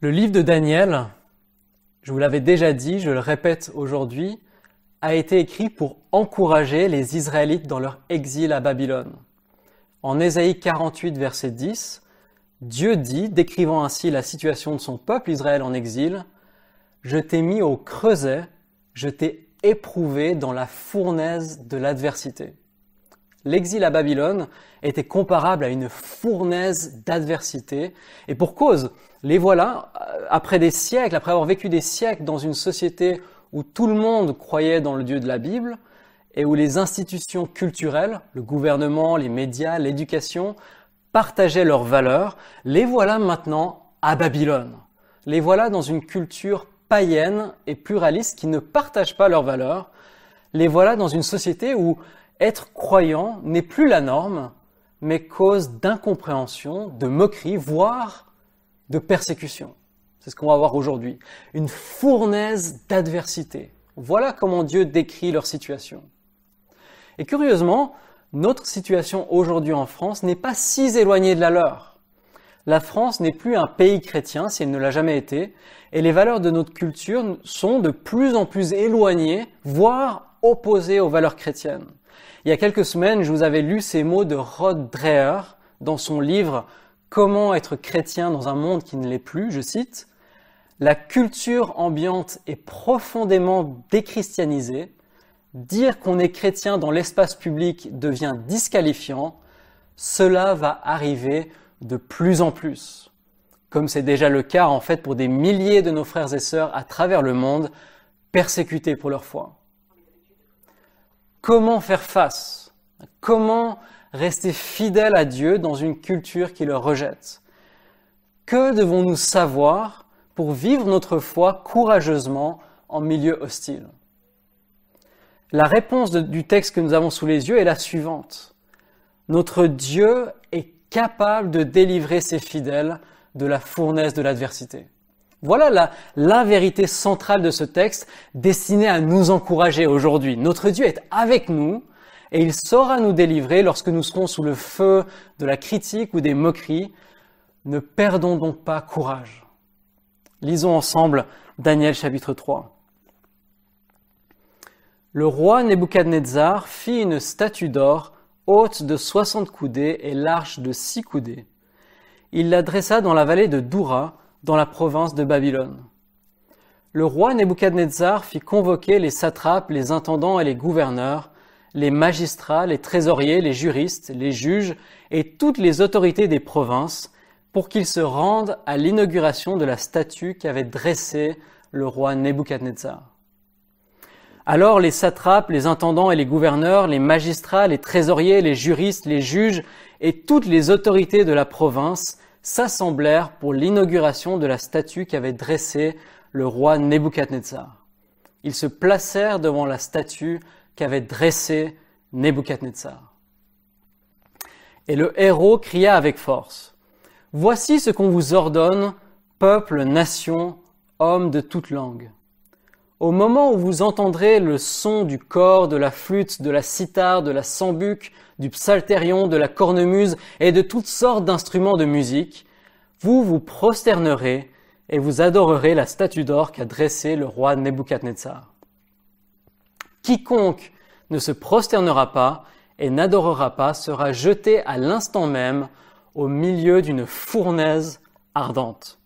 Le livre de Daniel, je vous l'avais déjà dit, je le répète aujourd'hui, a été écrit pour encourager les Israélites dans leur exil à Babylone. En Ésaïe 48, verset 10, Dieu dit, décrivant ainsi la situation de son peuple Israël en exil, Je t'ai mis au creuset, je t'ai éprouvé dans la fournaise de l'adversité. L'exil à Babylone était comparable à une fournaise d'adversité, et pour cause, les voilà, euh, après des siècles, après avoir vécu des siècles dans une société où tout le monde croyait dans le Dieu de la Bible et où les institutions culturelles, le gouvernement, les médias, l'éducation, partageaient leurs valeurs, les voilà maintenant à Babylone. Les voilà dans une culture païenne et pluraliste qui ne partage pas leurs valeurs. Les voilà dans une société où être croyant n'est plus la norme, mais cause d'incompréhension, de moquerie, voire de persécution. C'est ce qu'on va voir aujourd'hui. Une fournaise d'adversité. Voilà comment Dieu décrit leur situation. Et curieusement, notre situation aujourd'hui en France n'est pas si éloignée de la leur. La France n'est plus un pays chrétien si elle ne l'a jamais été, et les valeurs de notre culture sont de plus en plus éloignées, voire opposées aux valeurs chrétiennes. Il y a quelques semaines, je vous avais lu ces mots de Rod Dreher dans son livre Comment être chrétien dans un monde qui ne l'est plus Je cite La culture ambiante est profondément déchristianisée. Dire qu'on est chrétien dans l'espace public devient disqualifiant. Cela va arriver de plus en plus. Comme c'est déjà le cas en fait pour des milliers de nos frères et sœurs à travers le monde, persécutés pour leur foi. Comment faire face Comment rester fidèle à Dieu dans une culture qui le rejette Que devons-nous savoir pour vivre notre foi courageusement en milieu hostile La réponse du texte que nous avons sous les yeux est la suivante. Notre Dieu est capable de délivrer ses fidèles de la fournaise de l'adversité. Voilà la, la, vérité centrale de ce texte destiné à nous encourager aujourd'hui. Notre Dieu est avec nous et il saura nous délivrer lorsque nous serons sous le feu de la critique ou des moqueries. Ne perdons donc pas courage. Lisons ensemble Daniel chapitre 3. Le roi Nebuchadnezzar fit une statue d'or haute de 60 coudées et large de 6 coudées. Il l'adressa dans la vallée de Doura, dans la province de Babylone. Le roi Nebuchadnezzar fit convoquer les satrapes, les intendants et les gouverneurs, les magistrats, les trésoriers, les juristes, les juges et toutes les autorités des provinces pour qu'ils se rendent à l'inauguration de la statue qu'avait dressée le roi Nebuchadnezzar. Alors les satrapes, les intendants et les gouverneurs, les magistrats, les trésoriers, les juristes, les juges et toutes les autorités de la province s'assemblèrent pour l'inauguration de la statue qu'avait dressée le roi Nebuchadnezzar. Ils se placèrent devant la statue qu'avait dressé Nebuchadnezzar. Et le héros cria avec force, Voici ce qu'on vous ordonne, peuple, nation, homme de toute langue. Au moment où vous entendrez le son du corps, de la flûte, de la cithare, de la sambuc, du psalterion, de la cornemuse et de toutes sortes d'instruments de musique, vous vous prosternerez et vous adorerez la statue d'or qu'a dressée le roi Nebuchadnezzar. Quiconque ne se prosternera pas et n'adorera pas sera jeté à l'instant même au milieu d'une fournaise ardente.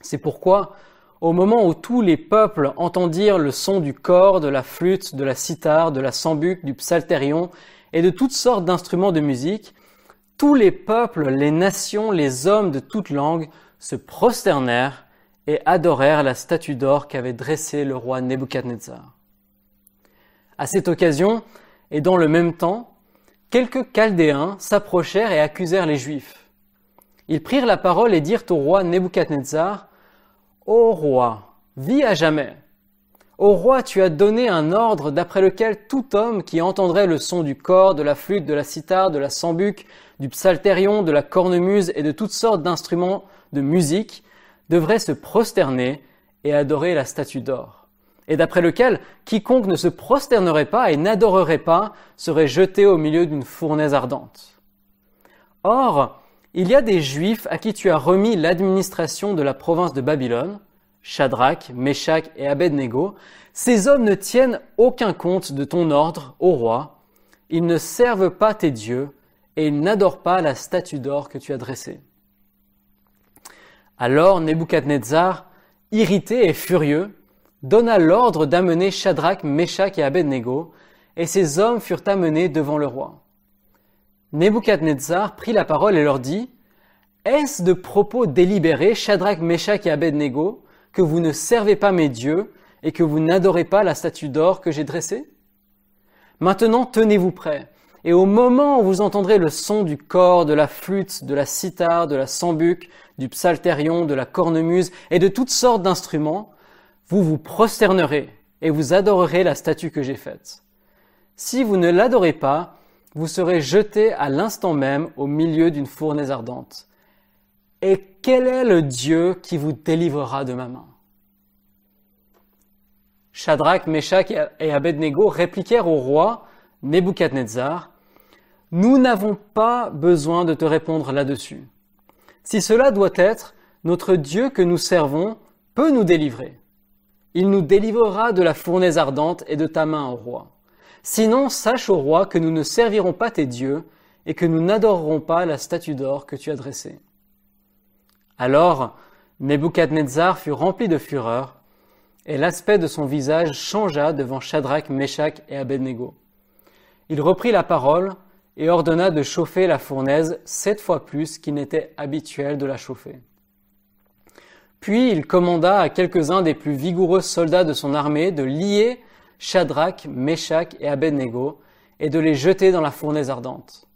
C'est pourquoi, au moment où tous les peuples entendirent le son du corps, de la flûte, de la cithare, de la sambuc, du psalterion et de toutes sortes d'instruments de musique, tous les peuples, les nations, les hommes de toutes langues se prosternèrent et adorèrent la statue d'or qu'avait dressée le roi Nebuchadnezzar. À cette occasion, et dans le même temps, quelques Chaldéens s'approchèrent et accusèrent les Juifs. Ils prirent la parole et dirent au roi Nebuchadnezzar, Ô roi, vis à jamais. Ô roi, tu as donné un ordre d'après lequel tout homme qui entendrait le son du cor, de la flûte, de la cithare, de la sambuc, du psalterion, de la cornemuse et de toutes sortes d'instruments de musique devrait se prosterner et adorer la statue d'or, et d'après lequel quiconque ne se prosternerait pas et n'adorerait pas serait jeté au milieu d'une fournaise ardente. Or, il y a des Juifs à qui tu as remis l'administration de la province de Babylone, Shadrach, Meshach et Abednego, ces hommes ne tiennent aucun compte de ton ordre, ô roi, ils ne servent pas tes dieux, et ils n'adorent pas la statue d'or que tu as dressée. Alors Nebuchadnezzar, irrité et furieux, donna l'ordre d'amener Shadrach, Meshach et Abednego, et ces hommes furent amenés devant le roi. Nebuchadnezzar prit la parole et leur dit Est-ce de propos délibérés, Shadrach, Meshach et Abednego, que vous ne servez pas mes dieux et que vous n'adorez pas la statue d'or que j'ai dressée Maintenant tenez-vous prêts, et au moment où vous entendrez le son du corps, de la flûte, de la cithare, de la sambuc, du psalterion, de la cornemuse et de toutes sortes d'instruments, vous vous prosternerez et vous adorerez la statue que j'ai faite. Si vous ne l'adorez pas, vous serez jeté à l'instant même au milieu d'une fournaise ardente. Et quel est le Dieu qui vous délivrera de ma main Shadrach, Meshach et Abednego répliquèrent au roi Nebuchadnezzar, nous n'avons pas besoin de te répondre là-dessus. Si cela doit être, notre Dieu que nous servons peut nous délivrer. Il nous délivrera de la fournaise ardente et de ta main, au roi. Sinon, sache au roi que nous ne servirons pas tes dieux et que nous n'adorerons pas la statue d'or que tu as dressée. Alors, Nebuchadnezzar fut rempli de fureur, et l'aspect de son visage changea devant Shadrach, Meshach et Abednego il reprit la parole et ordonna de chauffer la fournaise sept fois plus qu'il n'était habituel de la chauffer. Puis il commanda à quelques-uns des plus vigoureux soldats de son armée de lier Shadrach, Meshach et Abednego et de les jeter dans la fournaise ardente.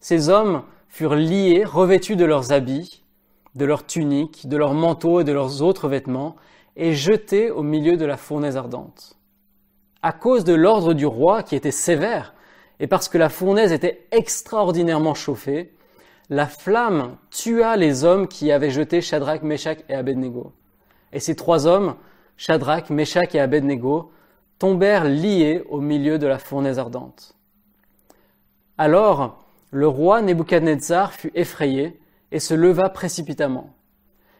Ces hommes furent liés, revêtus de leurs habits, de leurs tuniques, de leurs manteaux et de leurs autres vêtements, et jetés au milieu de la fournaise ardente à cause de l'ordre du roi qui était sévère, et parce que la fournaise était extraordinairement chauffée, la flamme tua les hommes qui avaient jeté Shadrach, Meshach et Abednego. Et ces trois hommes, Shadrach, Meshach et Abednego, tombèrent liés au milieu de la fournaise ardente. Alors le roi Nebuchadnezzar fut effrayé et se leva précipitamment.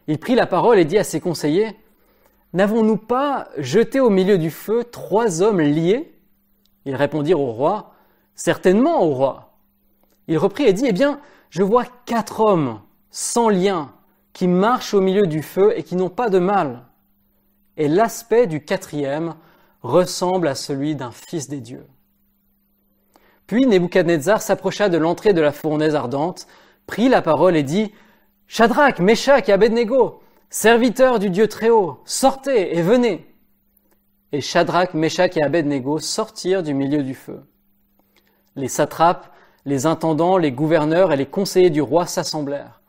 Il prit la parole et dit à ses conseillers N'avons-nous pas jeté au milieu du feu trois hommes liés Ils répondirent au roi, Certainement, au roi. Il reprit et dit, Eh bien, je vois quatre hommes sans lien qui marchent au milieu du feu et qui n'ont pas de mal. Et l'aspect du quatrième ressemble à celui d'un fils des dieux. Puis Nebuchadnezzar s'approcha de l'entrée de la fournaise ardente, prit la parole et dit Shadrach, Meshach et Abednego, Serviteurs du Dieu Très-Haut, sortez et venez. Et Shadrach, Meshach et Abednego sortirent du milieu du feu. Les satrapes, les intendants, les gouverneurs et les conseillers du roi s'assemblèrent.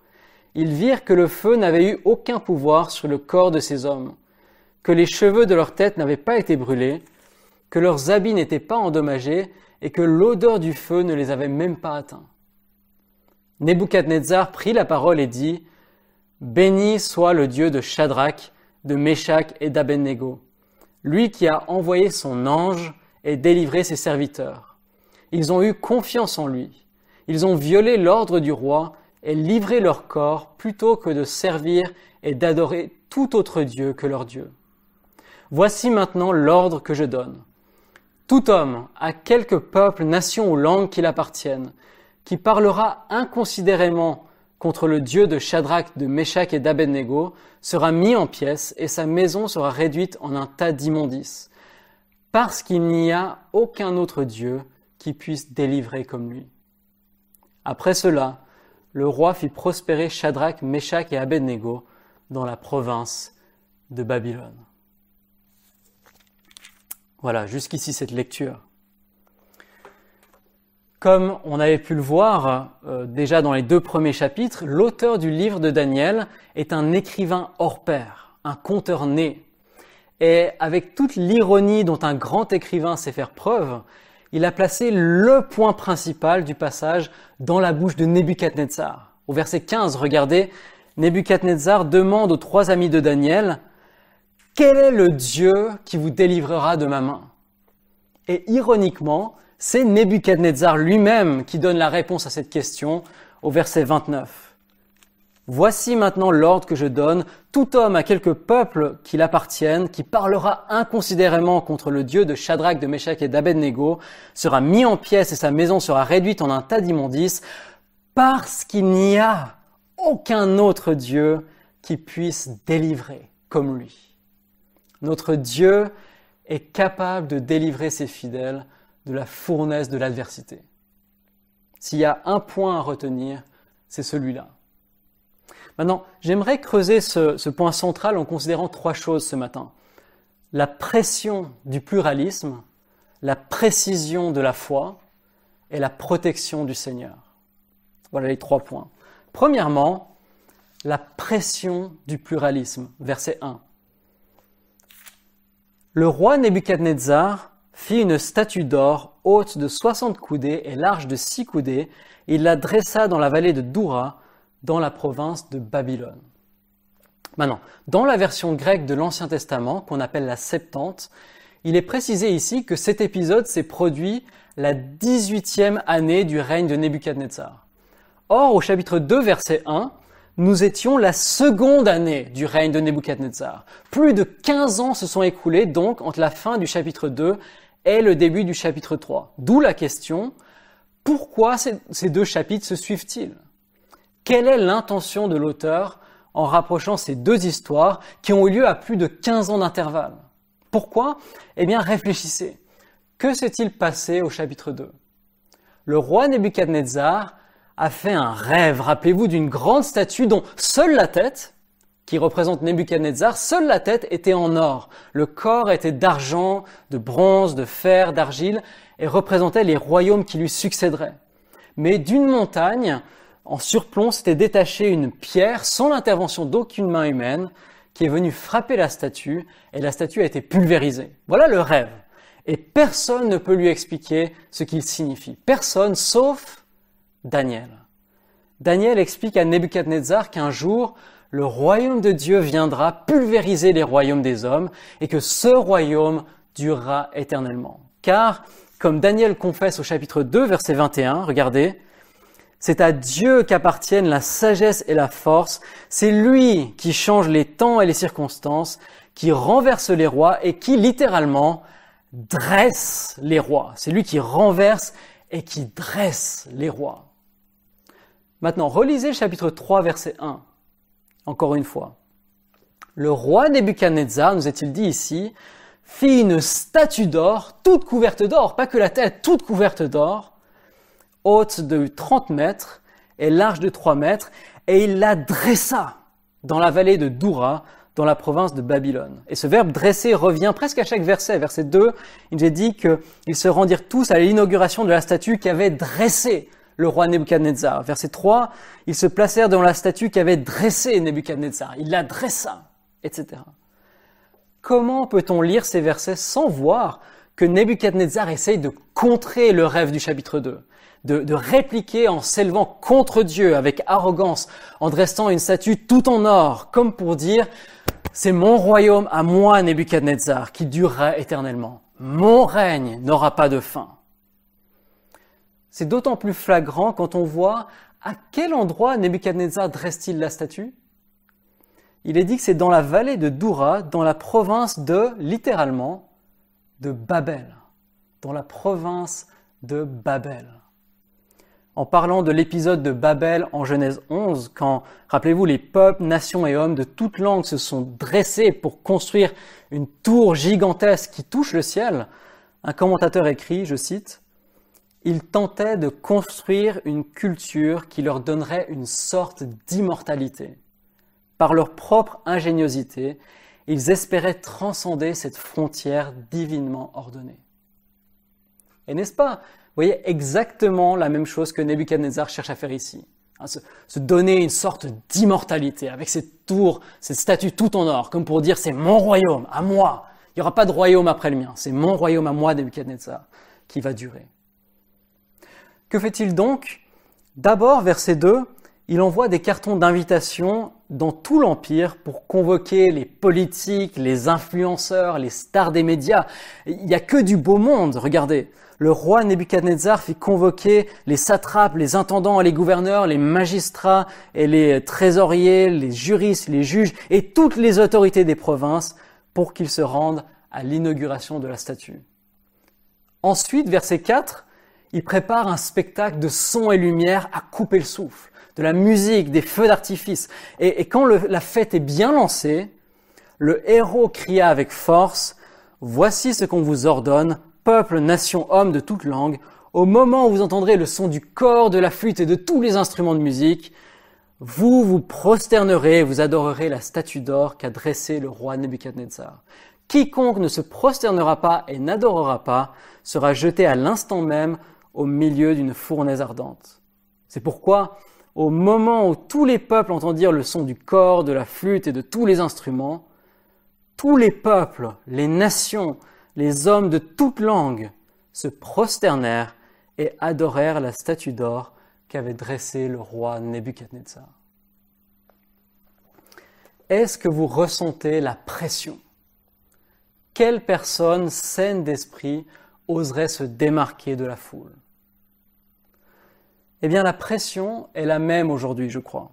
Ils virent que le feu n'avait eu aucun pouvoir sur le corps de ces hommes, que les cheveux de leur tête n'avaient pas été brûlés, que leurs habits n'étaient pas endommagés et que l'odeur du feu ne les avait même pas atteints. Nebuchadnezzar prit la parole et dit Béni soit le Dieu de Shadrach, de Meshach et d'Abednego, lui qui a envoyé son ange et délivré ses serviteurs. Ils ont eu confiance en lui. Ils ont violé l'ordre du roi et livré leur corps plutôt que de servir et d'adorer tout autre Dieu que leur Dieu. Voici maintenant l'ordre que je donne. Tout homme, à quelque peuple, nation ou langue qu'il appartienne, qui parlera inconsidérément contre le Dieu de Shadrach, de Meshach et d'Abednego sera mis en pièces et sa maison sera réduite en un tas d'immondices, parce qu'il n'y a aucun autre Dieu qui puisse délivrer comme lui. Après cela, le roi fit prospérer Shadrach, Meshach et Abednego dans la province de Babylone. Voilà, jusqu'ici cette lecture comme on avait pu le voir euh, déjà dans les deux premiers chapitres, l'auteur du livre de Daniel est un écrivain hors pair, un conteur né. Et avec toute l'ironie dont un grand écrivain sait faire preuve, il a placé le point principal du passage dans la bouche de Nebuchadnezzar. Au verset 15, regardez, Nebuchadnezzar demande aux trois amis de Daniel, Quel est le Dieu qui vous délivrera de ma main Et ironiquement, c'est Nebuchadnezzar lui-même qui donne la réponse à cette question au verset 29. Voici maintenant l'ordre que je donne, tout homme à quelque peuple qu'il appartienne, qui parlera inconsidérément contre le Dieu de Shadrach, de Meshach et d'Abednego, sera mis en pièces et sa maison sera réduite en un tas d'immondices, parce qu'il n'y a aucun autre Dieu qui puisse délivrer comme lui. Notre Dieu est capable de délivrer ses fidèles de la fournaise de l'adversité. S'il y a un point à retenir, c'est celui-là. Maintenant, j'aimerais creuser ce, point central en considérant trois choses ce matin. La pression du pluralisme, la précision de la foi et la protection du Seigneur. Voilà les trois points. Premièrement, la pression du pluralisme, verset 1. Le roi Nebuchadnezzar fit une statue d'or haute de 60 coudées et large de 6 coudées. Il la dressa dans la vallée de Doura, dans la province de Babylone. Maintenant, dans la version grecque de l'Ancien Testament, qu'on appelle la Septante, il est précisé ici que cet épisode s'est produit la 18e année du règne de Nebuchadnezzar. Or, au chapitre 2, verset 1, nous étions la seconde année du règne de Nebuchadnezzar. Plus de 15 ans se sont écoulés donc entre la fin du chapitre 2 est le début du chapitre 3. D'où la question, pourquoi ces deux chapitres se suivent-ils Quelle est l'intention de l'auteur en rapprochant ces deux histoires qui ont eu lieu à plus de 15 ans d'intervalle Pourquoi Eh bien, réfléchissez. Que s'est-il passé au chapitre 2 Le roi Nebuchadnezzar a fait un rêve, rappelez-vous, d'une grande statue dont seule la tête qui représente Nebuchadnezzar, seule la tête était en or. Le corps était d'argent, de bronze, de fer, d'argile, et représentait les royaumes qui lui succéderaient. Mais d'une montagne, en surplomb, s'était détachée une pierre, sans l'intervention d'aucune main humaine, qui est venue frapper la statue, et la statue a été pulvérisée. Voilà le rêve. Et personne ne peut lui expliquer ce qu'il signifie. Personne, sauf Daniel. Daniel explique à Nebuchadnezzar qu'un jour, le royaume de Dieu viendra pulvériser les royaumes des hommes et que ce royaume durera éternellement. Car, comme Daniel confesse au chapitre 2, verset 21, regardez, c'est à Dieu qu'appartiennent la sagesse et la force, c'est lui qui change les temps et les circonstances, qui renverse les rois et qui littéralement dresse les rois. C'est lui qui renverse et qui dresse les rois. Maintenant, relisez le chapitre 3, verset 1. Encore une fois, le roi Nebuchadnezzar, nous est-il dit ici, fit une statue d'or, toute couverte d'or, pas que la tête, toute couverte d'or, haute de 30 mètres et large de 3 mètres, et il la dressa dans la vallée de Doura, dans la province de Babylone. Et ce verbe dresser revient presque à chaque verset. Verset 2, il est dit qu'ils se rendirent tous à l'inauguration de la statue qu'avait dressée, le roi Nebuchadnezzar. Verset 3, ils se placèrent dans la statue qu'avait dressée Nebuchadnezzar. Il la dressa, etc. Comment peut-on lire ces versets sans voir que Nebuchadnezzar essaye de contrer le rêve du chapitre 2, de, répliquer en s'élevant contre Dieu avec arrogance, en dressant une statue tout en or, comme pour dire, c'est mon royaume à moi, Nebuchadnezzar, qui durera éternellement. Mon règne n'aura pas de fin. C'est d'autant plus flagrant quand on voit à quel endroit Nebuchadnezzar dresse-t-il la statue Il est dit que c'est dans la vallée de Doura, dans la province de, littéralement, de Babel. Dans la province de Babel. En parlant de l'épisode de Babel en Genèse 11, quand, rappelez-vous, les peuples, nations et hommes de toutes langues se sont dressés pour construire une tour gigantesque qui touche le ciel, un commentateur écrit, je cite, ils tentaient de construire une culture qui leur donnerait une sorte d'immortalité. Par leur propre ingéniosité, ils espéraient transcender cette frontière divinement ordonnée. Et n'est-ce pas, vous voyez, exactement la même chose que Nebuchadnezzar cherche à faire ici. Hein, se, donner une sorte d'immortalité avec ses tours, cette statue tout en or, comme pour dire c'est mon royaume, à moi. Il n'y aura pas de royaume après le mien, c'est mon royaume à moi, Nebuchadnezzar, qui va durer. Que fait-il donc D'abord, verset 2, il envoie des cartons d'invitation dans tout l'Empire pour convoquer les politiques, les influenceurs, les stars des médias. Il n'y a que du beau monde, regardez. Le roi Nebuchadnezzar fit convoquer les satrapes, les intendants, les gouverneurs, les magistrats et les trésoriers, les juristes, les juges et toutes les autorités des provinces pour qu'ils se rendent à l'inauguration de la statue. Ensuite, verset 4, il prépare un spectacle de son et lumière à couper le souffle, de la musique, des feux d'artifice. Et, quand la fête est bien lancée, le héros cria avec force, Voici ce qu'on vous ordonne, peuple, nation, homme de toute langue, au moment où vous entendrez le son du corps, de la flûte et de tous les instruments de musique, vous vous prosternerez et vous adorerez la statue d'or qu'a dressée le roi Nebuchadnezzar. Quiconque ne se prosternera pas et n'adorera pas sera jeté à l'instant même au milieu d'une fournaise ardente. C'est pourquoi, au moment où tous les peuples entendirent le son du corps, de la flûte et de tous les instruments, tous les peuples, les nations, les hommes de toutes langues se prosternèrent et adorèrent la statue d'or qu'avait dressée le roi Nebuchadnezzar. Est-ce que vous ressentez la pression Quelle personne saine d'esprit oserait se démarquer de la foule eh bien, la pression est la même aujourd'hui, je crois.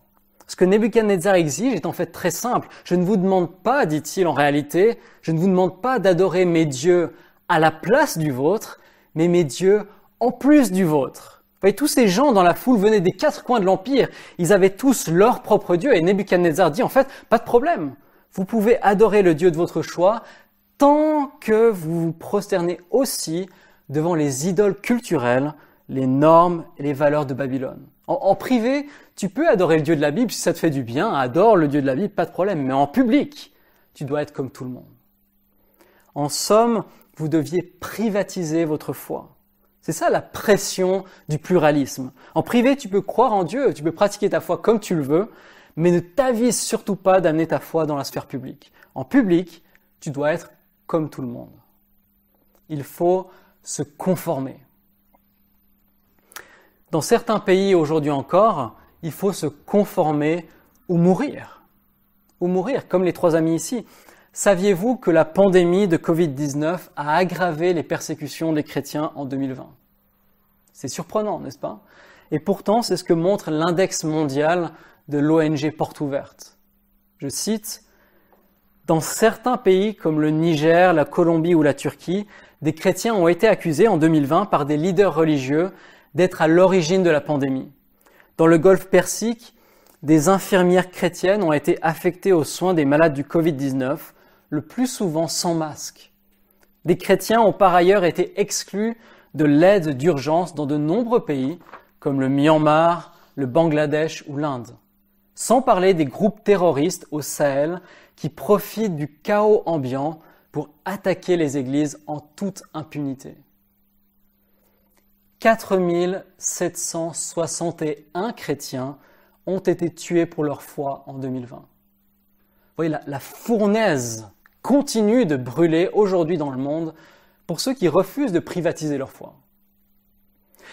Ce que Nebuchadnezzar exige est en fait très simple. Je ne vous demande pas, dit-il en réalité, je ne vous demande pas d'adorer mes dieux à la place du vôtre, mais mes dieux en plus du vôtre. Vous voyez, tous ces gens dans la foule venaient des quatre coins de l'Empire. Ils avaient tous leur propre dieu et Nebuchadnezzar dit en fait, pas de problème. Vous pouvez adorer le dieu de votre choix tant que vous vous prosternez aussi devant les idoles culturelles les normes et les valeurs de Babylone. En, privé, tu peux adorer le Dieu de la Bible si ça te fait du bien, adore le Dieu de la Bible, pas de problème, mais en public, tu dois être comme tout le monde. En somme, vous deviez privatiser votre foi. C'est ça la pression du pluralisme. En privé, tu peux croire en Dieu, tu peux pratiquer ta foi comme tu le veux, mais ne t'avise surtout pas d'amener ta foi dans la sphère publique. En public, tu dois être comme tout le monde. Il faut se conformer. Dans certains pays aujourd'hui encore, il faut se conformer ou mourir. Ou mourir, comme les trois amis ici. Saviez-vous que la pandémie de Covid-19 a aggravé les persécutions des chrétiens en 2020 C'est surprenant, n'est-ce pas Et pourtant, c'est ce que montre l'index mondial de l'ONG Porte Ouverte. Je cite, Dans certains pays comme le Niger, la Colombie ou la Turquie, des chrétiens ont été accusés en 2020 par des leaders religieux d'être à l'origine de la pandémie. Dans le golfe Persique, des infirmières chrétiennes ont été affectées aux soins des malades du Covid-19, le plus souvent sans masque. Des chrétiens ont par ailleurs été exclus de l'aide d'urgence dans de nombreux pays comme le Myanmar, le Bangladesh ou l'Inde. Sans parler des groupes terroristes au Sahel qui profitent du chaos ambiant pour attaquer les églises en toute impunité. 4761 chrétiens ont été tués pour leur foi en 2020. Vous voyez, la, la fournaise continue de brûler aujourd'hui dans le monde pour ceux qui refusent de privatiser leur foi.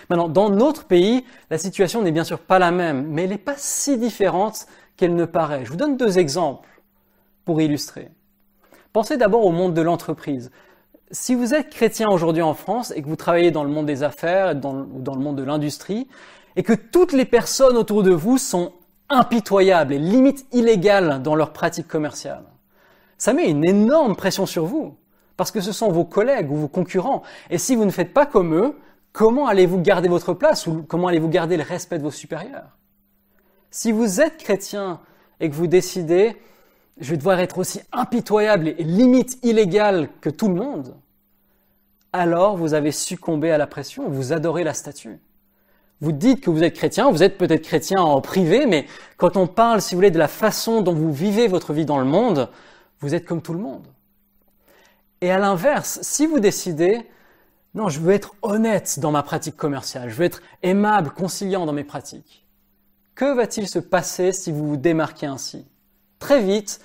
Maintenant, dans notre pays, la situation n'est bien sûr pas la même, mais elle n'est pas si différente qu'elle ne paraît. Je vous donne deux exemples pour illustrer. Pensez d'abord au monde de l'entreprise. Si vous êtes chrétien aujourd'hui en France et que vous travaillez dans le monde des affaires, ou dans le monde de l'industrie, et que toutes les personnes autour de vous sont impitoyables et limite illégales dans leurs pratiques commerciales, ça met une énorme pression sur vous, parce que ce sont vos collègues ou vos concurrents, et si vous ne faites pas comme eux, comment allez-vous garder votre place ou comment allez-vous garder le respect de vos supérieurs Si vous êtes chrétien et que vous décidez je vais devoir être aussi impitoyable et limite illégal que tout le monde, alors vous avez succombé à la pression, vous adorez la statue. Vous dites que vous êtes chrétien, vous êtes peut-être chrétien en privé, mais quand on parle, si vous voulez, de la façon dont vous vivez votre vie dans le monde, vous êtes comme tout le monde. Et à l'inverse, si vous décidez, non, je veux être honnête dans ma pratique commerciale, je veux être aimable, conciliant dans mes pratiques, que va-t-il se passer si vous vous démarquez ainsi très vite,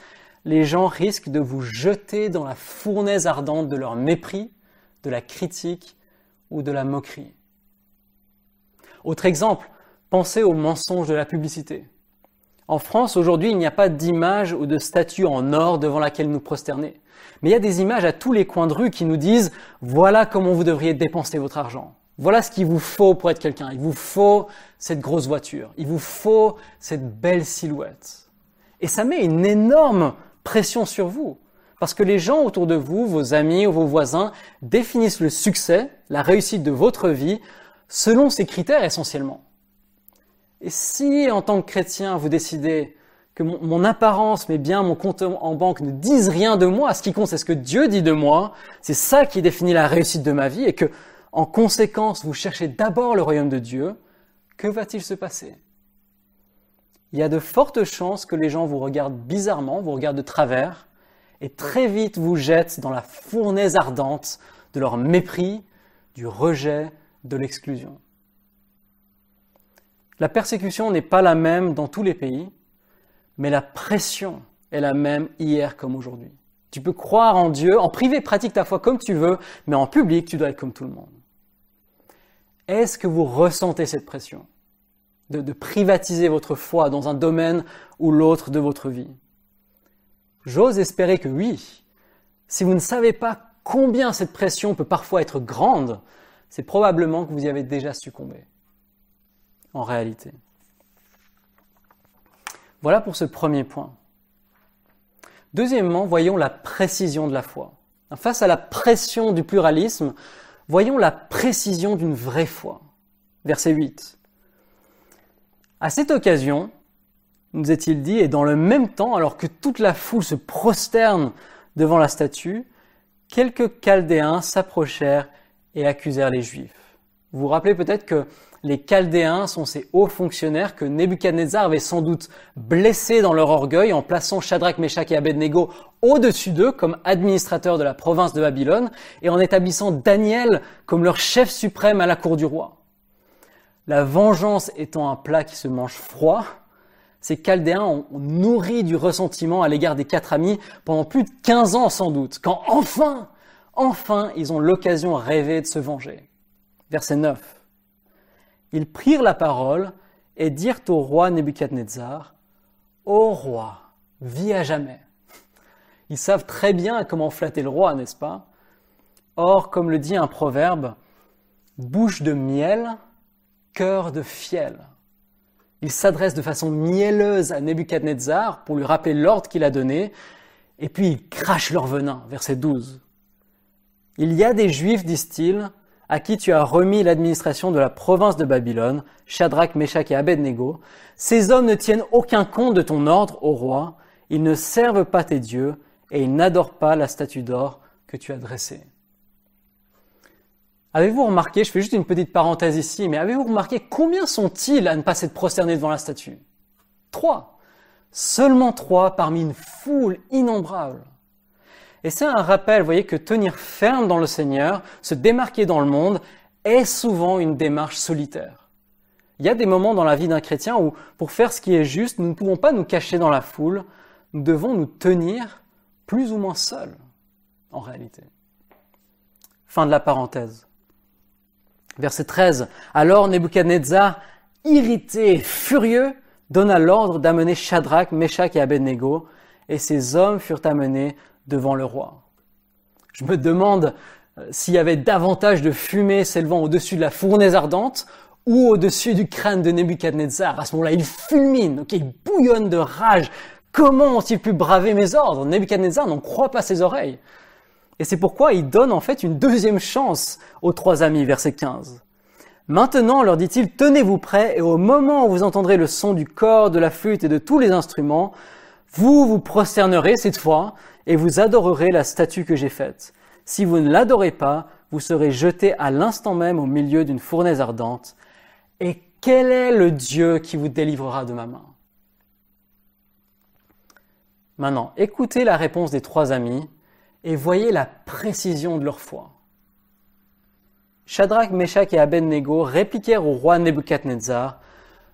les gens risquent de vous jeter dans la fournaise ardente de leur mépris, de la critique ou de la moquerie. Autre exemple, pensez aux mensonges de la publicité. En France, aujourd'hui, il n'y a pas d'image ou de statue en or devant laquelle nous prosterner. Mais il y a des images à tous les coins de rue qui nous disent voilà comment vous devriez dépenser votre argent. Voilà ce qu'il vous faut pour être quelqu'un. Il vous faut cette grosse voiture. Il vous faut cette belle silhouette. Et ça met une énorme pression sur vous. Parce que les gens autour de vous, vos amis ou vos voisins, définissent le succès, la réussite de votre vie, selon ces critères essentiellement. Et si, en tant que chrétien, vous décidez que mon, apparence, mais bien mon compte en banque ne disent rien de moi, ce qui compte, c'est ce que Dieu dit de moi, c'est ça qui définit la réussite de ma vie, et que, en conséquence, vous cherchez d'abord le royaume de Dieu, que va-t-il se passer il y a de fortes chances que les gens vous regardent bizarrement, vous regardent de travers, et très vite vous jettent dans la fournaise ardente de leur mépris, du rejet, de l'exclusion. La persécution n'est pas la même dans tous les pays, mais la pression est la même hier comme aujourd'hui. Tu peux croire en Dieu, en privé pratique ta foi comme tu veux, mais en public tu dois être comme tout le monde. Est-ce que vous ressentez cette pression de, privatiser votre foi dans un domaine ou l'autre de votre vie. J'ose espérer que oui. Si vous ne savez pas combien cette pression peut parfois être grande, c'est probablement que vous y avez déjà succombé. En réalité. Voilà pour ce premier point. Deuxièmement, voyons la précision de la foi. Face à la pression du pluralisme, voyons la précision d'une vraie foi. Verset 8. À cette occasion, nous est-il dit, et dans le même temps, alors que toute la foule se prosterne devant la statue, quelques Chaldéens s'approchèrent et accusèrent les Juifs. Vous vous rappelez peut-être que les Chaldéens sont ces hauts fonctionnaires que Nebuchadnezzar avait sans doute blessés dans leur orgueil en plaçant Shadrach, Meshach et Abednego au-dessus d'eux comme administrateurs de la province de Babylone et en établissant Daniel comme leur chef suprême à la cour du roi. La vengeance étant un plat qui se mange froid, ces Chaldéens ont nourri du ressentiment à l'égard des quatre amis pendant plus de 15 ans sans doute, quand enfin, enfin, ils ont l'occasion rêvée de se venger. Verset 9. Ils prirent la parole et dirent au roi Nebuchadnezzar, Ô roi, vie à jamais. Ils savent très bien comment flatter le roi, n'est-ce pas Or, comme le dit un proverbe, bouche de miel cœur de fiel. Il s'adresse de façon mielleuse à Nebuchadnezzar pour lui rappeler l'ordre qu'il a donné, et puis il crache leur venin, verset 12. Il y a des Juifs, disent-ils, à qui tu as remis l'administration de la province de Babylone, Shadrach, Meshach et Abednego. Ces hommes ne tiennent aucun compte de ton ordre, ô roi, ils ne servent pas tes dieux, et ils n'adorent pas la statue d'or que tu as dressée. Avez-vous remarqué, je fais juste une petite parenthèse ici, mais avez-vous remarqué combien sont-ils à ne pas s'être prosternés devant la statue Trois. Seulement trois parmi une foule innombrable. Et c'est un rappel, vous voyez, que tenir ferme dans le Seigneur, se démarquer dans le monde, est souvent une démarche solitaire. Il y a des moments dans la vie d'un chrétien où, pour faire ce qui est juste, nous ne pouvons pas nous cacher dans la foule, nous devons nous tenir plus ou moins seuls, en réalité. Fin de la parenthèse. Verset 13. Alors Nebuchadnezzar, irrité, et furieux, donna l'ordre d'amener Shadrach, Meshach et Abednego, et ces hommes furent amenés devant le roi. Je me demande euh, s'il y avait davantage de fumée s'élevant au-dessus de la fournaise ardente ou au-dessus du crâne de Nebuchadnezzar. À ce moment-là, il fulmine, il bouillonne de rage. Comment ont-ils pu braver mes ordres Nebuchadnezzar n'en croit pas ses oreilles. Et c'est pourquoi il donne en fait une deuxième chance aux trois amis, verset 15. Maintenant, leur dit-il, tenez-vous prêts, et au moment où vous entendrez le son du corps, de la flûte et de tous les instruments, vous vous prosternerez cette fois, et vous adorerez la statue que j'ai faite. Si vous ne l'adorez pas, vous serez jeté à l'instant même au milieu d'une fournaise ardente. Et quel est le Dieu qui vous délivrera de ma main Maintenant, écoutez la réponse des trois amis et voyez la précision de leur foi. Shadrach, Meshach et Abednego répliquèrent au roi Nebuchadnezzar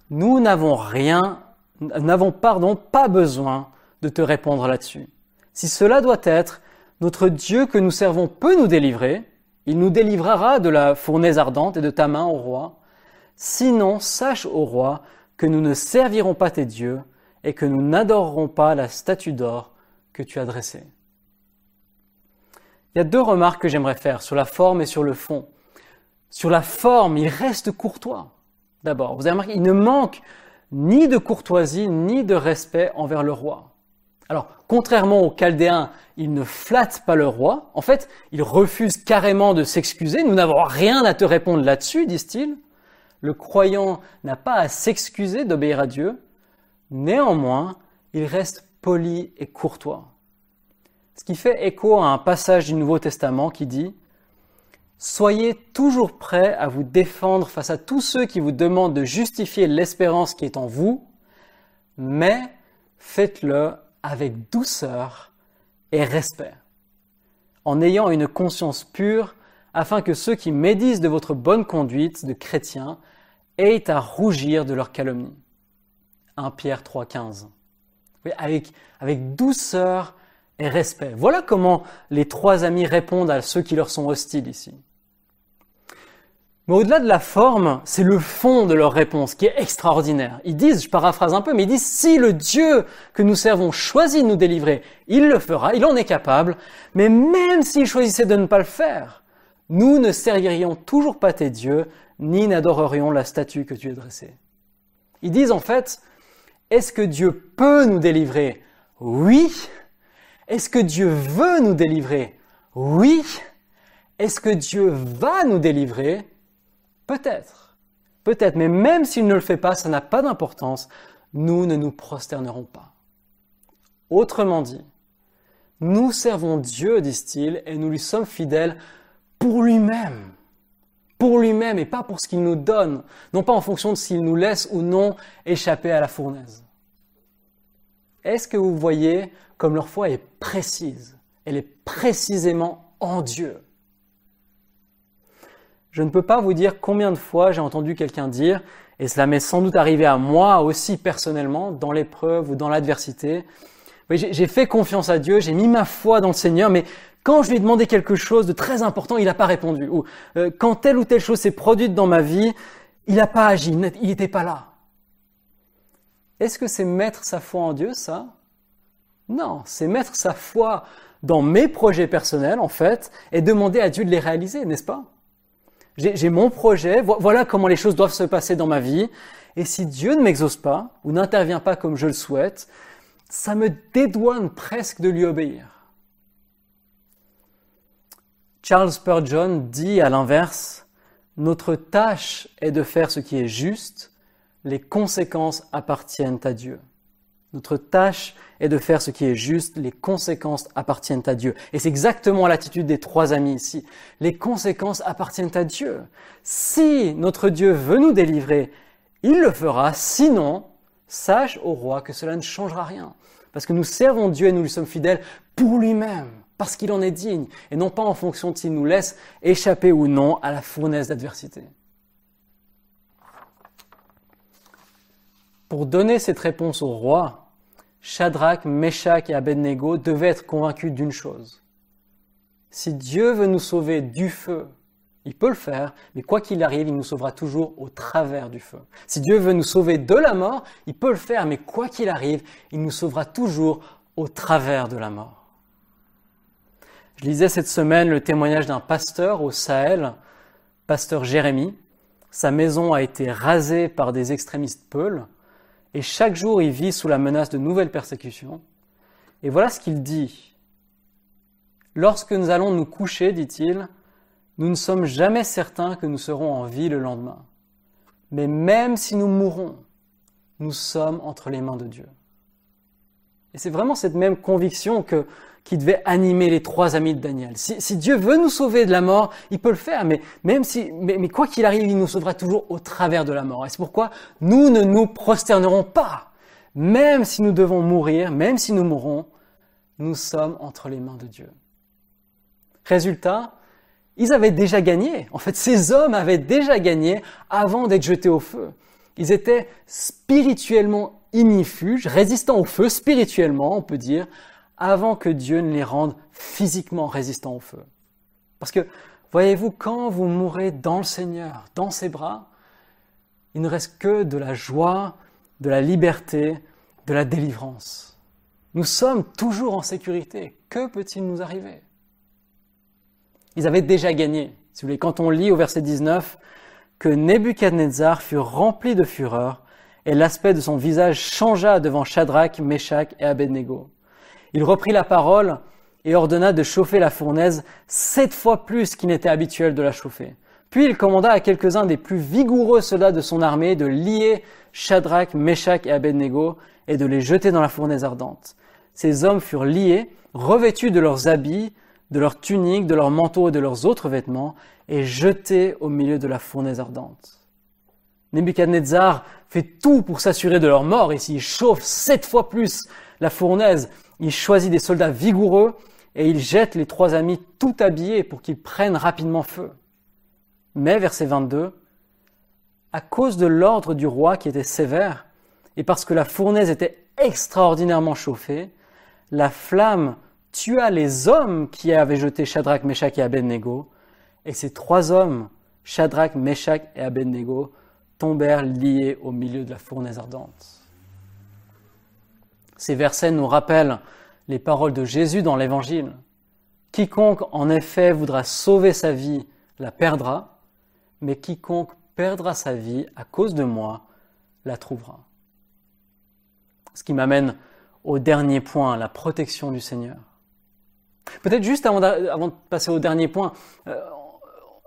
Nous n'avons rien, n'avons pardon, pas besoin de te répondre là-dessus. Si cela doit être, notre Dieu que nous servons peut nous délivrer. Il nous délivrera de la fournaise ardente et de ta main, au roi. Sinon, sache, ô roi, que nous ne servirons pas tes dieux et que nous n'adorerons pas la statue d'or que tu as dressée. Il y a deux remarques que j'aimerais faire sur la forme et sur le fond. Sur la forme, il reste courtois. D'abord, vous avez remarqué, il ne manque ni de courtoisie ni de respect envers le roi. Alors, contrairement aux Chaldéens, il ne flatte pas le roi. En fait, il refuse carrément de s'excuser. Nous n'avons rien à te répondre là-dessus, disent-ils. Le croyant n'a pas à s'excuser d'obéir à Dieu. Néanmoins, il reste poli et courtois. Ce qui fait écho à un passage du Nouveau Testament qui dit Soyez toujours prêts à vous défendre face à tous ceux qui vous demandent de justifier l'espérance qui est en vous, mais faites-le avec douceur et respect, en ayant une conscience pure, afin que ceux qui médisent de votre bonne conduite de chrétien aient à rougir de leur calomnie. 1 Pierre 3,15. avec, avec douceur et respect. Voilà comment les trois amis répondent à ceux qui leur sont hostiles ici. Mais au-delà de la forme, c'est le fond de leur réponse qui est extraordinaire. Ils disent, je paraphrase un peu, mais ils disent, si le Dieu que nous servons choisit de nous délivrer, il le fera, il en est capable, mais même s'il choisissait de ne pas le faire, nous ne servirions toujours pas tes dieux, ni n'adorerions la statue que tu as dressée. Ils disent en fait, est-ce que Dieu peut nous délivrer Oui, est-ce que Dieu veut nous délivrer Oui. Est-ce que Dieu va nous délivrer Peut-être. Peut-être, mais même s'il ne le fait pas, ça n'a pas d'importance. Nous ne nous prosternerons pas. Autrement dit, nous servons Dieu, disent-ils, et nous lui sommes fidèles pour lui-même. Pour lui-même et pas pour ce qu'il nous donne, non pas en fonction de s'il nous laisse ou non échapper à la fournaise. Est-ce que vous voyez comme leur foi est précise Elle est précisément en Dieu. Je ne peux pas vous dire combien de fois j'ai entendu quelqu'un dire, et cela m'est sans doute arrivé à moi aussi personnellement, dans l'épreuve ou dans l'adversité, j'ai fait confiance à Dieu, j'ai mis ma foi dans le Seigneur, mais quand je lui ai demandé quelque chose de très important, il n'a pas répondu. Ou euh, quand telle ou telle chose s'est produite dans ma vie, il n'a pas agi, il n'était pas là. Est-ce que c'est mettre sa foi en Dieu, ça Non, c'est mettre sa foi dans mes projets personnels, en fait, et demander à Dieu de les réaliser, n'est-ce pas J'ai mon projet, voilà comment les choses doivent se passer dans ma vie, et si Dieu ne m'exauce pas, ou n'intervient pas comme je le souhaite, ça me dédouane presque de lui obéir. Charles Spurgeon dit à l'inverse, Notre tâche est de faire ce qui est juste, les conséquences appartiennent à Dieu. Notre tâche est de faire ce qui est juste, les conséquences appartiennent à Dieu. Et c'est exactement l'attitude des trois amis ici. Les conséquences appartiennent à Dieu. Si notre Dieu veut nous délivrer, il le fera, sinon, sache au roi que cela ne changera rien. Parce que nous servons Dieu et nous lui sommes fidèles pour lui-même, parce qu'il en est digne, et non pas en fonction de s'il nous laisse échapper ou non à la fournaise d'adversité. Pour donner cette réponse au roi, Shadrach, Meshach et Abednego devaient être convaincus d'une chose. Si Dieu veut nous sauver du feu, il peut le faire, mais quoi qu'il arrive, il nous sauvera toujours au travers du feu. Si Dieu veut nous sauver de la mort, il peut le faire, mais quoi qu'il arrive, il nous sauvera toujours au travers de la mort. Je lisais cette semaine le témoignage d'un pasteur au Sahel, pasteur Jérémie. Sa maison a été rasée par des extrémistes peuls et chaque jour il vit sous la menace de nouvelles persécutions. Et voilà ce qu'il dit. Lorsque nous allons nous coucher, dit-il, nous ne sommes jamais certains que nous serons en vie le lendemain. Mais même si nous mourons, nous sommes entre les mains de Dieu. Et c'est vraiment cette même conviction que qui devait animer les trois amis de Daniel. Si, Dieu veut nous sauver de la mort, il peut le faire, mais même si, mais, quoi qu'il arrive, il nous sauvera toujours au travers de la mort. Et c'est pourquoi nous ne nous prosternerons pas. Même si nous devons mourir, même si nous mourrons, nous sommes entre les mains de Dieu. Résultat, ils avaient déjà gagné. En fait, ces hommes avaient déjà gagné avant d'être jetés au feu. Ils étaient spirituellement ignifuges, résistants au feu spirituellement, on peut dire, avant que Dieu ne les rende physiquement résistants au feu. Parce que, voyez-vous, quand vous mourrez dans le Seigneur, dans ses bras, il ne reste que de la joie, de la liberté, de la délivrance. Nous sommes toujours en sécurité. Que peut-il nous arriver Ils avaient déjà gagné. Si vous voulez, quand on lit au verset 19 que Nebuchadnezzar fut rempli de fureur et l'aspect de son visage changea devant Shadrach, Meshach et Abednego. Il reprit la parole et ordonna de chauffer la fournaise sept fois plus qu'il n'était habituel de la chauffer. Puis il commanda à quelques-uns des plus vigoureux soldats de son armée de lier Shadrach, Meshach et Abednego et de les jeter dans la fournaise ardente. Ces hommes furent liés, revêtus de leurs habits, de leurs tuniques, de leurs manteaux et de leurs autres vêtements, et jetés au milieu de la fournaise ardente. Nebuchadnezzar fait tout pour s'assurer de leur mort et Il chauffe sept fois plus la fournaise. Il choisit des soldats vigoureux et il jette les trois amis tout habillés pour qu'ils prennent rapidement feu. Mais, verset 22, à cause de l'ordre du roi qui était sévère, et parce que la fournaise était extraordinairement chauffée, la flamme tua les hommes qui avaient jeté Shadrach, Meshach et Abednego, et ces trois hommes, Shadrach, Meshach et Abednego, tombèrent liés au milieu de la fournaise ardente. Ces versets nous rappellent les paroles de Jésus dans l'Évangile. Quiconque en effet voudra sauver sa vie la perdra, mais quiconque perdra sa vie à cause de moi la trouvera. Ce qui m'amène au dernier point, la protection du Seigneur. Peut-être juste avant, de passer au dernier point, euh,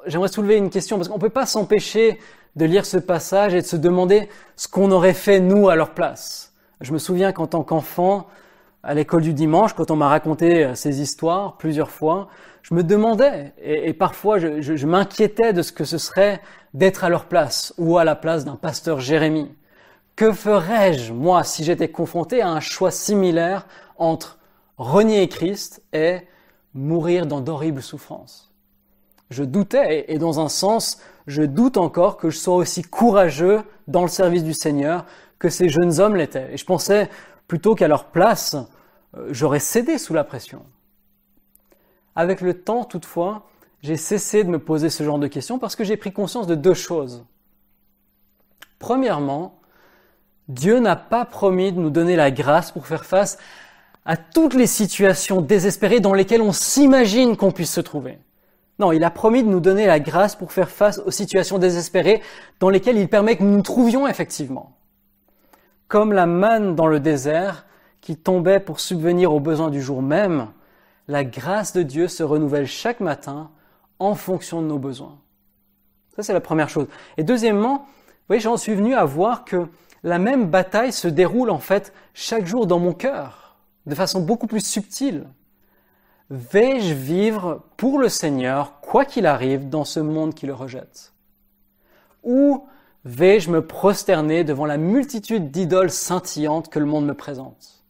j'aimerais soulever une question, parce qu'on ne peut pas s'empêcher de lire ce passage et de se demander ce qu'on aurait fait nous à leur place. Je me souviens qu'en tant qu'enfant, à l'école du dimanche, quand on m'a raconté euh, ces histoires plusieurs fois, je me demandais et, parfois je m'inquiétais de ce que ce serait d'être à leur place ou à la place d'un pasteur Jérémie. Que ferais-je, moi, si j'étais confronté à un choix similaire entre renier Christ et mourir dans d'horribles souffrances Je doutais, et dans un sens, je doute encore que je sois aussi courageux dans le service du Seigneur que ces jeunes hommes l'étaient. Et je pensais plutôt qu'à leur place, euh, j'aurais cédé sous la pression. Avec le temps, toutefois, j'ai cessé de me poser ce genre de questions parce que j'ai pris conscience de deux choses. Premièrement, Dieu n'a pas promis de nous donner la grâce pour faire face à toutes les situations désespérées dans lesquelles on s'imagine qu'on puisse se trouver. Non, il a promis de nous donner la grâce pour faire face aux situations désespérées dans lesquelles il permet que nous nous trouvions effectivement. Comme la manne dans le désert, qui tombait pour subvenir aux besoins du jour même, la grâce de Dieu se renouvelle chaque matin en fonction de nos besoins. Ça, c'est la première chose. Et deuxièmement, vous voyez, j'en suis venu à voir que la même bataille se déroule en fait chaque jour dans mon cœur, de façon beaucoup plus subtile. Vais-je vivre pour le Seigneur, quoi qu'il arrive, dans ce monde qui le rejette Ou vais-je me prosterner devant la multitude d'idoles scintillantes que le monde me présente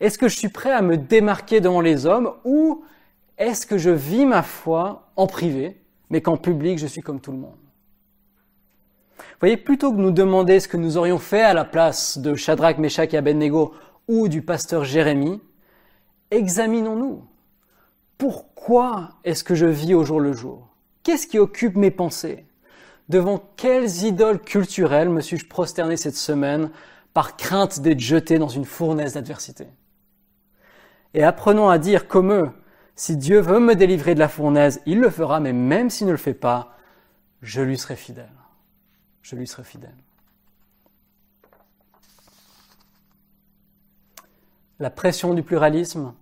Est-ce que je suis prêt à me démarquer devant les hommes ou est-ce que je vis ma foi en privé, mais qu'en public je suis comme tout le monde vous voyez, plutôt que nous demander ce que nous aurions fait à la place de Shadrach, Meshach et Abednego ou du pasteur Jérémie, examinons-nous. Pourquoi est-ce que je vis au jour le jour Qu'est-ce qui occupe mes pensées Devant quelles idoles culturelles me suis-je prosterné cette semaine par crainte d'être jeté dans une fournaise d'adversité Et apprenons à dire comme eux, si Dieu veut me délivrer de la fournaise, il le fera, mais même s'il ne le fait pas, je lui serai fidèle. Je lui serai fidèle. La pression du pluralisme,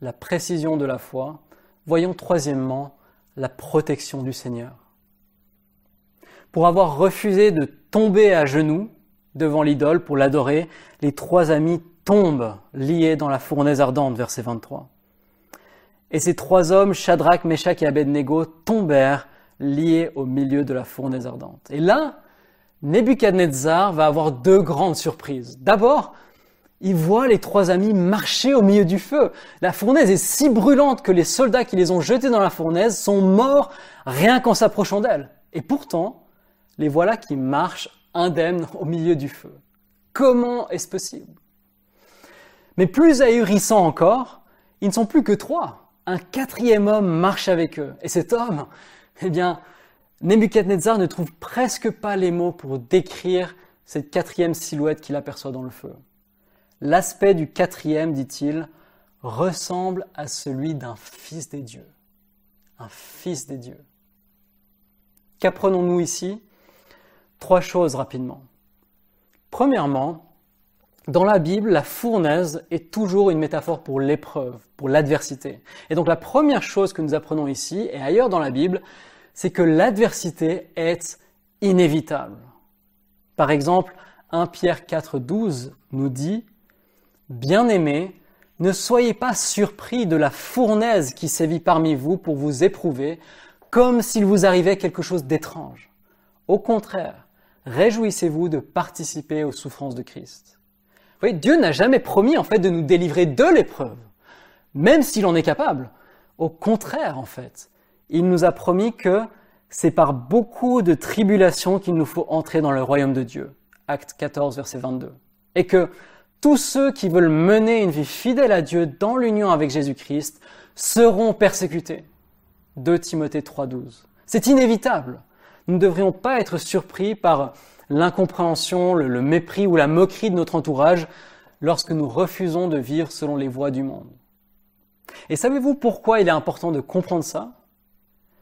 la précision de la foi. Voyons troisièmement la protection du Seigneur pour avoir refusé de tomber à genoux devant l'idole pour l'adorer, les trois amis tombent liés dans la fournaise ardente, verset 23. Et ces trois hommes, Shadrach, Meshach et Abednego, tombèrent liés au milieu de la fournaise ardente. Et là, Nebuchadnezzar va avoir deux grandes surprises. D'abord, il voit les trois amis marcher au milieu du feu. La fournaise est si brûlante que les soldats qui les ont jetés dans la fournaise sont morts rien qu'en s'approchant d'elle. Et pourtant, les voilà qui marchent indemnes au milieu du feu. Comment est-ce possible Mais plus ahurissant encore, ils ne sont plus que trois. Un quatrième homme marche avec eux. Et cet homme, eh bien, Nebuchadnezzar ne trouve presque pas les mots pour décrire cette quatrième silhouette qu'il aperçoit dans le feu. L'aspect du quatrième, dit-il, ressemble à celui d'un fils des dieux. Un fils des dieux. Qu'apprenons-nous ici trois choses rapidement. Premièrement, dans la Bible, la fournaise est toujours une métaphore pour l'épreuve, pour l'adversité. Et donc la première chose que nous apprenons ici et ailleurs dans la Bible, c'est que l'adversité est inévitable. Par exemple, 1 Pierre 4.12 nous dit « Bien-aimés, ne soyez pas surpris de la fournaise qui sévit parmi vous pour vous éprouver, comme s'il vous arrivait quelque chose d'étrange. Au contraire, Réjouissez-vous de participer aux souffrances de Christ. Vous Dieu n'a jamais promis en fait de nous délivrer de l'épreuve, même s'il en est capable. Au contraire, en fait, il nous a promis que c'est par beaucoup de tribulations qu'il nous faut entrer dans le royaume de Dieu. Acte 14, verset 22. Et que tous ceux qui veulent mener une vie fidèle à Dieu dans l'union avec Jésus-Christ seront persécutés. 2 Timothée 3, 12. C'est inévitable nous ne devrions pas être surpris par l'incompréhension, le, mépris ou la moquerie de notre entourage lorsque nous refusons de vivre selon les voies du monde. Et savez-vous pourquoi il est important de comprendre ça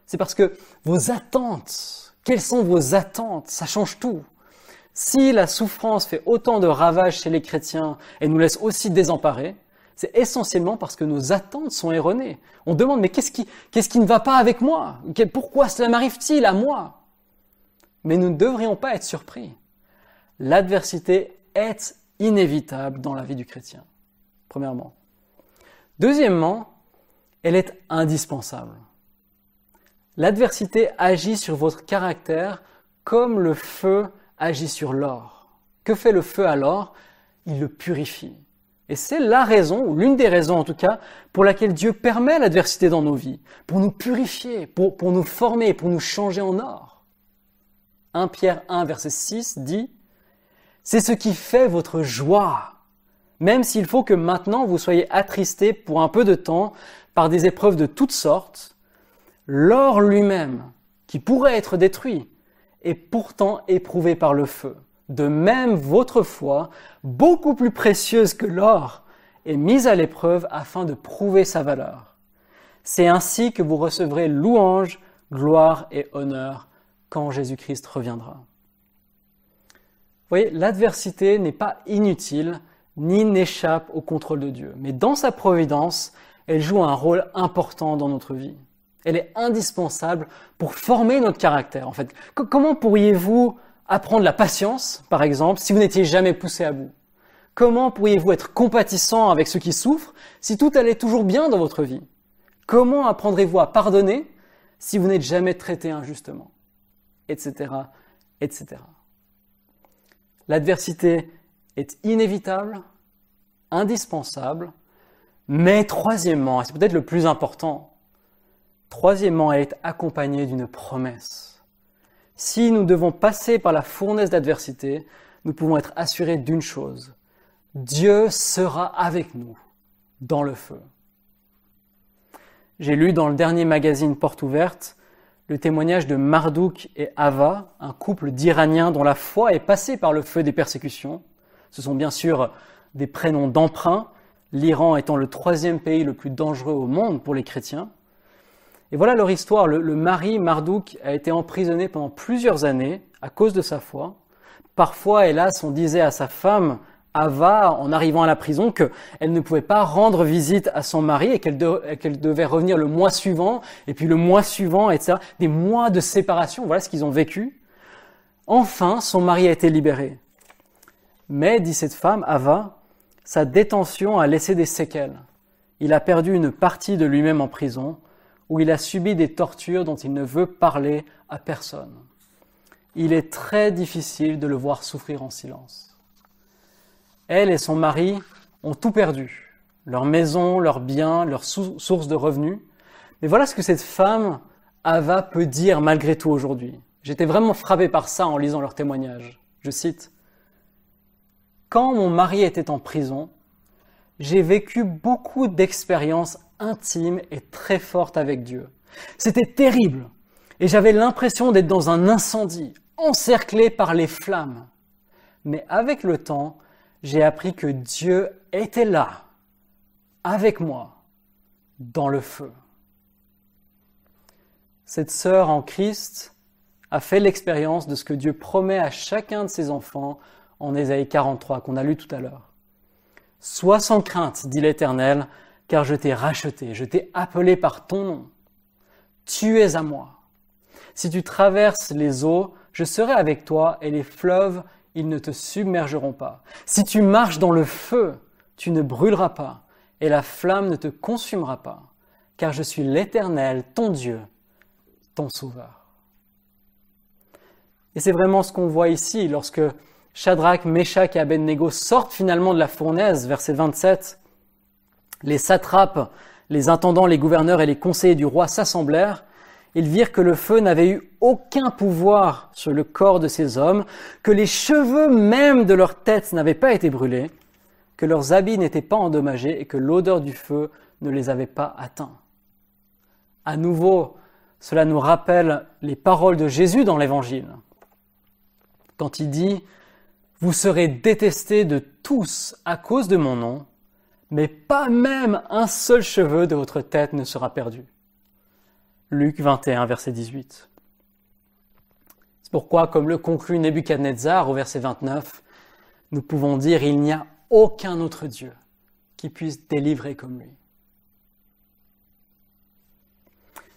C'est parce que vos attentes, quelles sont vos attentes Ça change tout. Si la souffrance fait autant de ravages chez les chrétiens et nous laisse aussi désemparés, c'est essentiellement parce que nos attentes sont erronées. On demande mais qu'est-ce qui, qu'est-ce qui ne va pas avec moi Pourquoi cela m'arrive-t-il à moi mais nous ne devrions pas être surpris. L'adversité est inévitable dans la vie du chrétien, premièrement. Deuxièmement, elle est indispensable. L'adversité agit sur votre caractère comme le feu agit sur l'or. Que fait le feu alors Il le purifie. Et c'est la raison, ou l'une des raisons en tout cas, pour laquelle Dieu permet l'adversité dans nos vies, pour nous purifier, pour, pour nous former, pour nous changer en or. 1 Pierre 1, verset 6 dit C'est ce qui fait votre joie, même s'il faut que maintenant vous soyez attristés pour un peu de temps par des épreuves de toutes sortes, l'or lui-même, qui pourrait être détruit, est pourtant éprouvé par le feu. De même, votre foi, beaucoup plus précieuse que l'or, est mise à l'épreuve afin de prouver sa valeur. C'est ainsi que vous recevrez louange, gloire et honneur quand Jésus-Christ reviendra. Vous voyez, l'adversité n'est pas inutile ni n'échappe au contrôle de Dieu, mais dans sa providence, elle joue un rôle important dans notre vie. Elle est indispensable pour former notre caractère. En fait, comment pourriez-vous apprendre la patience, par exemple, si vous n'étiez jamais poussé à bout Comment pourriez-vous être compatissant avec ceux qui souffrent si tout allait toujours bien dans votre vie Comment apprendrez-vous à pardonner si vous n'êtes jamais traité injustement etc., etc. L'adversité est inévitable, indispensable, mais troisièmement, et c'est peut-être le plus important, troisièmement, elle est accompagnée d'une promesse. Si nous devons passer par la fournaise d'adversité, nous pouvons être assurés d'une chose, Dieu sera avec nous dans le feu. J'ai lu dans le dernier magazine Porte ouverte le témoignage de Marduk et Ava, un couple d'Iraniens dont la foi est passée par le feu des persécutions. Ce sont bien sûr des prénoms d'emprunt, l'Iran étant le troisième pays le plus dangereux au monde pour les chrétiens. Et voilà leur histoire. Le, mari Marduk a été emprisonné pendant plusieurs années à cause de sa foi. Parfois, hélas, on disait à sa femme Ava, en arrivant à la prison, qu'elle ne pouvait pas rendre visite à son mari et qu'elle devait revenir le mois suivant, et puis le mois suivant, etc. Des mois de séparation, voilà ce qu'ils ont vécu. Enfin, son mari a été libéré. Mais, dit cette femme, Ava, sa détention a laissé des séquelles. Il a perdu une partie de lui-même en prison, où il a subi des tortures dont il ne veut parler à personne. Il est très difficile de le voir souffrir en silence. Elle et son mari ont tout perdu, leur maison, leurs biens, leurs sources de revenus. Mais voilà ce que cette femme, Ava, peut dire malgré tout aujourd'hui. J'étais vraiment frappé par ça en lisant leur témoignage. Je cite Quand mon mari était en prison, j'ai vécu beaucoup d'expériences intimes et très fortes avec Dieu. C'était terrible et j'avais l'impression d'être dans un incendie, encerclé par les flammes. Mais avec le temps, j'ai appris que Dieu était là, avec moi, dans le feu. Cette sœur en Christ a fait l'expérience de ce que Dieu promet à chacun de ses enfants en Ésaïe 43 qu'on a lu tout à l'heure. Sois sans crainte, dit l'Éternel, car je t'ai racheté, je t'ai appelé par ton nom. Tu es à moi. Si tu traverses les eaux, je serai avec toi et les fleuves ils ne te submergeront pas. Si tu marches dans le feu, tu ne brûleras pas, et la flamme ne te consumera pas, car je suis l'Éternel, ton Dieu, ton Sauveur. Et c'est vraiment ce qu'on voit ici lorsque Shadrach, Meshach et Abednego sortent finalement de la fournaise, verset 27. Les satrapes, les intendants, les gouverneurs et les conseillers du roi s'assemblèrent ils virent que le feu n'avait eu aucun pouvoir sur le corps de ces hommes, que les cheveux même de leurs tête n'avaient pas été brûlés, que leurs habits n'étaient pas endommagés et que l'odeur du feu ne les avait pas atteints. À nouveau, cela nous rappelle les paroles de Jésus dans l'Évangile, quand il dit ⁇ Vous serez détestés de tous à cause de mon nom, mais pas même un seul cheveu de votre tête ne sera perdu. ⁇ Luc 21, verset 18. C'est pourquoi, comme le conclut Nebuchadnezzar au verset 29, nous pouvons dire il n'y a aucun autre Dieu qui puisse délivrer comme lui.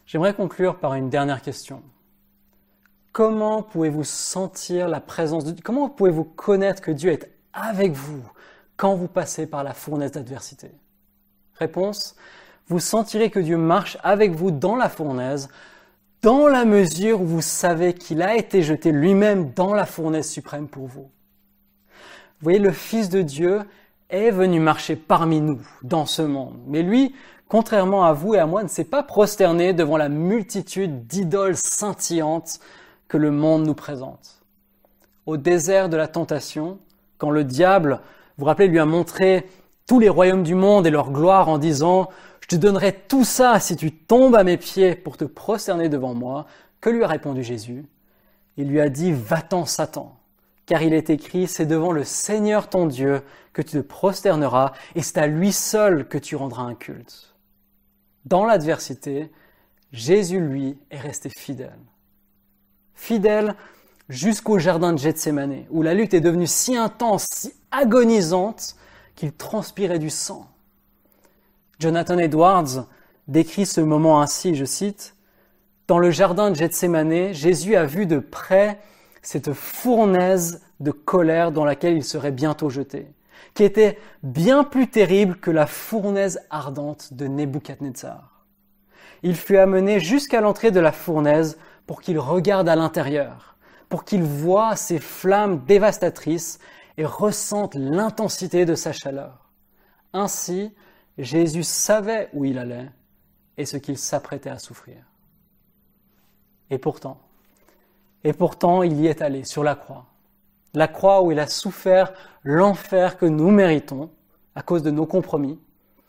J'aimerais conclure par une dernière question. Comment pouvez-vous sentir la présence de Dieu Comment pouvez-vous connaître que Dieu est avec vous quand vous passez par la fournaise d'adversité Réponse, vous sentirez que Dieu marche avec vous dans la fournaise, dans la mesure où vous savez qu'il a été jeté lui-même dans la fournaise suprême pour vous. Vous voyez, le Fils de Dieu est venu marcher parmi nous, dans ce monde. Mais lui, contrairement à vous et à moi, ne s'est pas prosterné devant la multitude d'idoles scintillantes que le monde nous présente. Au désert de la tentation, quand le diable, vous, vous rappelez, lui a montré tous les royaumes du monde et leur gloire en disant je donnerai tout ça si tu tombes à mes pieds pour te prosterner devant moi. Que lui a répondu Jésus Il lui a dit, va-t'en Satan, car il est écrit, c'est devant le Seigneur ton Dieu que tu te prosterneras, et c'est à lui seul que tu rendras un culte. Dans l'adversité, Jésus, lui, est resté fidèle. Fidèle jusqu'au jardin de Gethsemane, où la lutte est devenue si intense, si agonisante, qu'il transpirait du sang. Jonathan Edwards décrit ce moment ainsi, je cite, Dans le jardin de Gethsemane, Jésus a vu de près cette fournaise de colère dans laquelle il serait bientôt jeté, qui était bien plus terrible que la fournaise ardente de Nebuchadnezzar. Il fut amené jusqu'à l'entrée de la fournaise pour qu'il regarde à l'intérieur, pour qu'il voie ces flammes dévastatrices et ressente l'intensité de sa chaleur. Ainsi, Jésus savait où il allait et ce qu'il s'apprêtait à souffrir. Et pourtant, et pourtant, il y est allé sur la croix. La croix où il a souffert l'enfer que nous méritons à cause de nos compromis.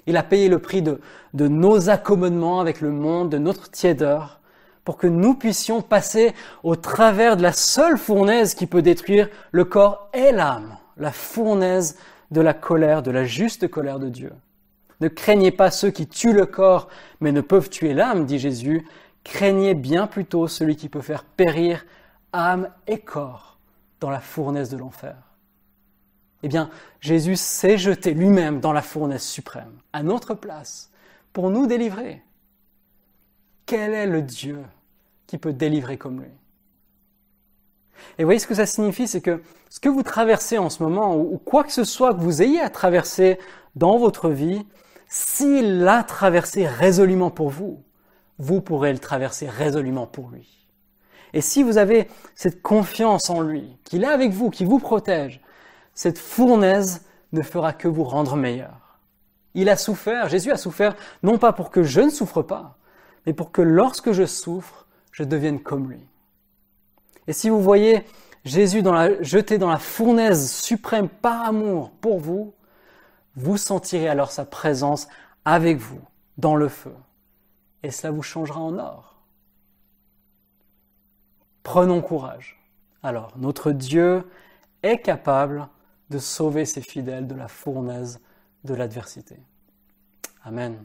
Il a payé le prix de, de nos accommodements avec le monde, de notre tiédeur, pour que nous puissions passer au travers de la seule fournaise qui peut détruire le corps et l'âme, la fournaise de la colère, de la juste colère de Dieu. Ne craignez pas ceux qui tuent le corps, mais ne peuvent tuer l'âme, dit Jésus. Craignez bien plutôt celui qui peut faire périr âme et corps dans la fournaise de l'enfer. Eh bien, Jésus s'est jeté lui-même dans la fournaise suprême, à notre place, pour nous délivrer. Quel est le Dieu qui peut délivrer comme lui et vous voyez ce que ça signifie, c'est que ce que vous traversez en ce moment, ou quoi que ce soit que vous ayez à traverser dans votre vie, s'il l'a traversé résolument pour vous, vous pourrez le traverser résolument pour lui. Et si vous avez cette confiance en lui, qu'il est avec vous, qu'il vous protège, cette fournaise ne fera que vous rendre meilleur. Il a souffert, Jésus a souffert, non pas pour que je ne souffre pas, mais pour que lorsque je souffre, je devienne comme lui. Et si vous voyez Jésus dans la, jeté dans la fournaise suprême par amour pour vous, vous sentirez alors sa présence avec vous dans le feu, et cela vous changera en or. Prenons courage. Alors, notre Dieu est capable de sauver ses fidèles de la fournaise de l'adversité. Amen.